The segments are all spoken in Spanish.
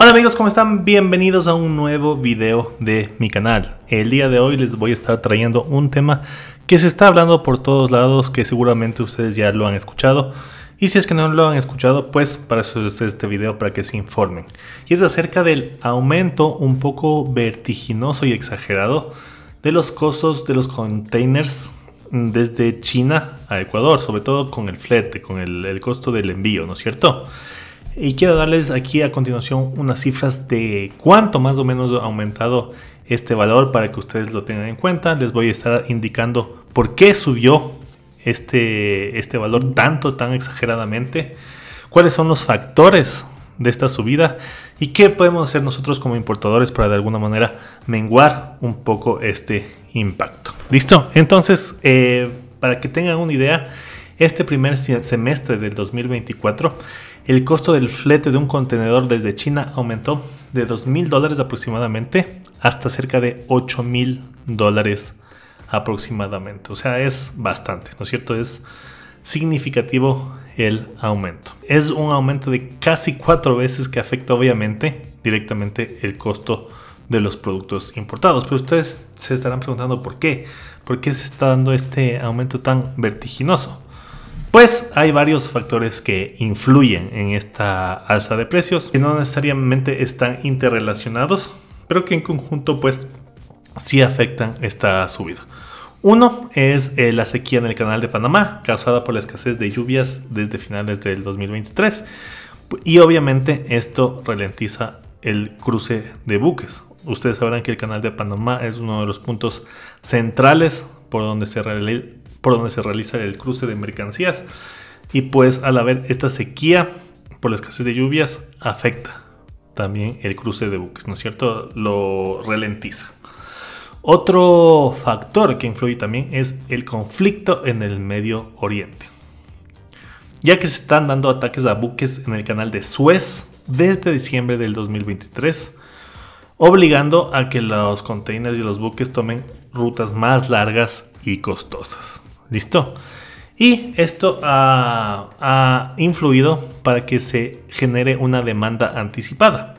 Hola amigos, ¿cómo están? Bienvenidos a un nuevo video de mi canal. El día de hoy les voy a estar trayendo un tema que se está hablando por todos lados, que seguramente ustedes ya lo han escuchado. Y si es que no lo han escuchado, pues para eso es este video, para que se informen. Y es acerca del aumento un poco vertiginoso y exagerado de los costos de los containers desde China a Ecuador, sobre todo con el flete, con el, el costo del envío, ¿no es cierto? Y quiero darles aquí a continuación unas cifras de cuánto más o menos ha aumentado este valor para que ustedes lo tengan en cuenta. Les voy a estar indicando por qué subió este, este valor tanto, tan exageradamente. Cuáles son los factores de esta subida y qué podemos hacer nosotros como importadores para de alguna manera menguar un poco este impacto. ¿Listo? Entonces, eh, para que tengan una idea, este primer semestre del 2024 el costo del flete de un contenedor desde China aumentó de 2.000 dólares aproximadamente hasta cerca de 8.000 dólares aproximadamente. O sea, es bastante, ¿no es cierto? Es significativo el aumento. Es un aumento de casi cuatro veces que afecta obviamente directamente el costo de los productos importados. Pero ustedes se estarán preguntando por qué. ¿Por qué se está dando este aumento tan vertiginoso? Pues hay varios factores que influyen en esta alza de precios que no necesariamente están interrelacionados, pero que en conjunto pues sí afectan esta subida. Uno es eh, la sequía en el canal de Panamá, causada por la escasez de lluvias desde finales del 2023. Y obviamente esto ralentiza el cruce de buques. Ustedes sabrán que el canal de Panamá es uno de los puntos centrales por donde se, por donde se realiza el cruce de mercancías. Y pues al haber esta sequía por la escasez de lluvias afecta también el cruce de buques, ¿no es cierto? Lo ralentiza. Otro factor que influye también es el conflicto en el Medio Oriente. Ya que se están dando ataques a buques en el canal de Suez desde diciembre del 2023, obligando a que los containers y los buques tomen rutas más largas y costosas. ¿Listo? Y esto ha, influido para que se genere una demanda anticipada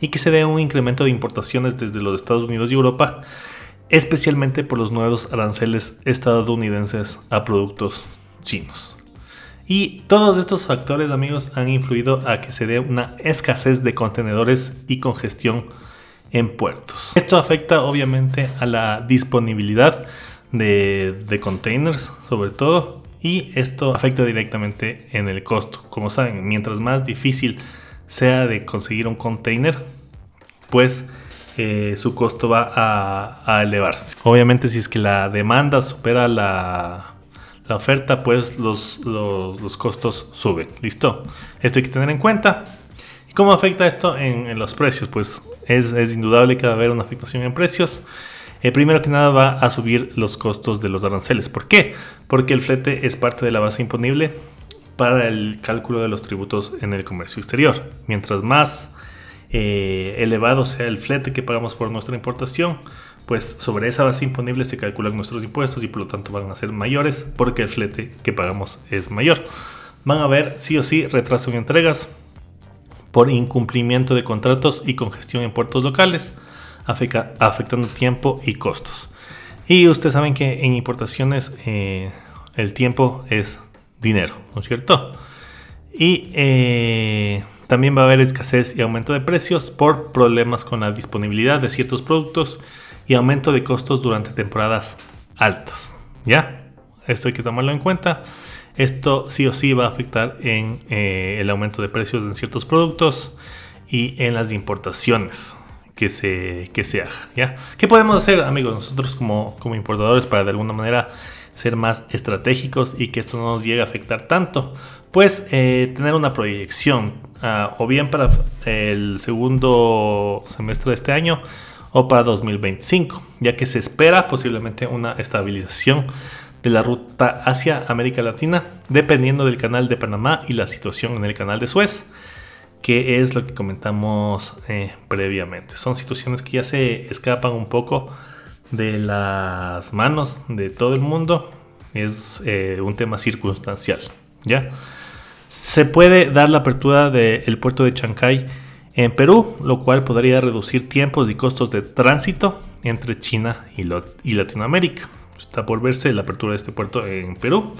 y que se dé un incremento de importaciones desde los Estados Unidos y Europa, especialmente por los nuevos aranceles estadounidenses a productos chinos. Y todos estos factores, amigos, han influido a que se dé una escasez de contenedores y congestión en puertos. Esto afecta obviamente a la disponibilidad de, containers sobre todo y esto afecta directamente en el costo. Como saben, mientras más difícil sea de conseguir un container, pues eh, su costo va a, elevarse. Obviamente si es que la demanda supera la, oferta, pues los, costos suben. ¿Listo? Esto hay que tener en cuenta. cómo afecta esto en, en los precios? Pues es, es indudable que va a haber una afectación en precios. Eh, primero que nada va a subir los costos de los aranceles. ¿Por qué? Porque el flete es parte de la base imponible para el cálculo de los tributos en el comercio exterior. Mientras más eh, elevado sea el flete que pagamos por nuestra importación, pues sobre esa base imponible se calculan nuestros impuestos y por lo tanto van a ser mayores porque el flete que pagamos es mayor. Van a haber sí o sí retraso en entregas por incumplimiento de contratos y congestión en puertos locales afecta, afectando tiempo y costos. Y ustedes saben que en importaciones eh, el tiempo es dinero, ¿no es cierto? Y eh, también va a haber escasez y aumento de precios por problemas con la disponibilidad de ciertos productos y aumento de costos durante temporadas altas. ¿Ya? Esto hay que tomarlo en cuenta. Esto sí o sí va a afectar en eh, el aumento de precios en ciertos productos y en las importaciones que se, que se haga. ¿ya? ¿Qué podemos hacer, amigos, nosotros como, como importadores para de alguna manera ser más estratégicos y que esto no nos llegue a afectar tanto? Pues eh, tener una proyección, ah, o bien para eh, el segundo semestre de este año o para 2025, ya que se espera posiblemente una estabilización de la ruta hacia América Latina, dependiendo del canal de Panamá y la situación en el canal de Suez que es lo que comentamos eh, previamente. Son situaciones que ya se escapan un poco de las manos de todo el mundo. Es eh, un tema circunstancial, ¿ya? Se puede dar la apertura del puerto de Chancay en Perú, lo cual podría reducir tiempos y costos de tránsito entre China y, y Latinoamérica. Está por verse la apertura de este puerto en Perú.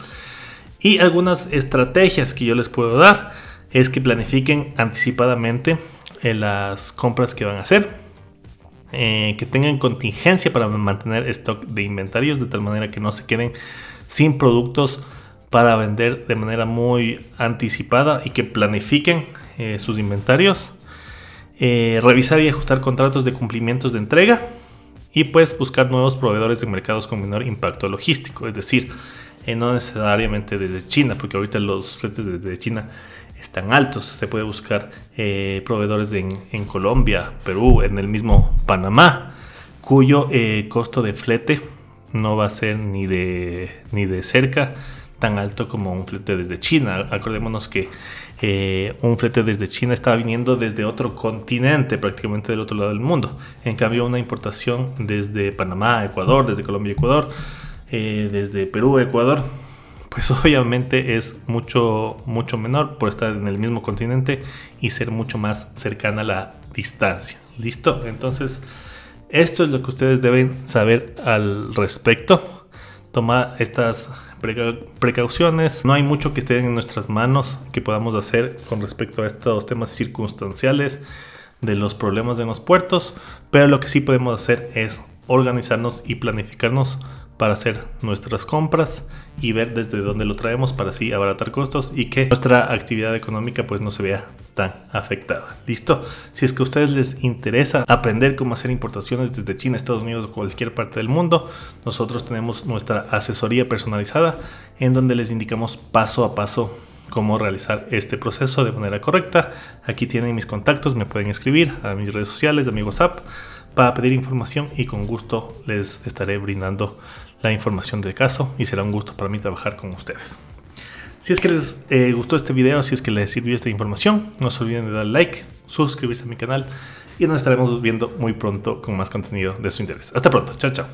Y algunas estrategias que yo les puedo dar es que planifiquen anticipadamente eh, las compras que van a hacer. Eh, que tengan contingencia para mantener stock de inventarios de tal manera que no se queden sin productos para vender de manera muy anticipada y que planifiquen eh, sus inventarios. revisar y ajustar contratos de cumplimientos de entrega y pues buscar nuevos proveedores de mercados con menor impacto logístico, es decir, no necesariamente desde China, porque ahorita los fletes desde China están altos. Se puede buscar eh, proveedores en, Colombia, Perú, en el mismo Panamá, cuyo eh, costo de flete no va a ser ni de, ni de cerca tan alto como un flete desde China. Acordémonos que eh, un flete desde China está viniendo desde otro continente, prácticamente del otro lado del mundo. En cambio, una importación desde Panamá, Ecuador, desde Colombia, Ecuador, desde Perú, Ecuador, pues obviamente es mucho, mucho menor por estar en el mismo continente y ser mucho más cercana a la distancia. ¿Listo? Entonces, esto es lo que ustedes deben saber al respecto. Toma estas precauciones. No hay mucho que esté en nuestras manos que podamos hacer con respecto a estos temas circunstanciales de los problemas de los puertos, pero lo que sí podemos hacer es organizarnos y planificarnos para hacer nuestras compras y ver desde dónde lo traemos para así abaratar costos y que nuestra actividad económica pues no se vea tan afectada. ¿Listo? Si es que a ustedes les interesa aprender cómo hacer importaciones desde China, Estados Unidos o cualquier parte del mundo, nosotros tenemos nuestra asesoría personalizada en donde les indicamos paso a paso cómo realizar este proceso de manera correcta. Aquí tienen mis contactos, me pueden escribir a mis redes sociales, a mi WhatsApp para pedir información y con gusto les estaré brindando la información de caso y será un gusto para mí trabajar con ustedes. Si es que les eh, gustó este video, si es que les sirvió esta información, no se olviden de dar like, suscribirse a mi canal y nos estaremos viendo muy pronto con más contenido de su interés. Hasta pronto, chao chao.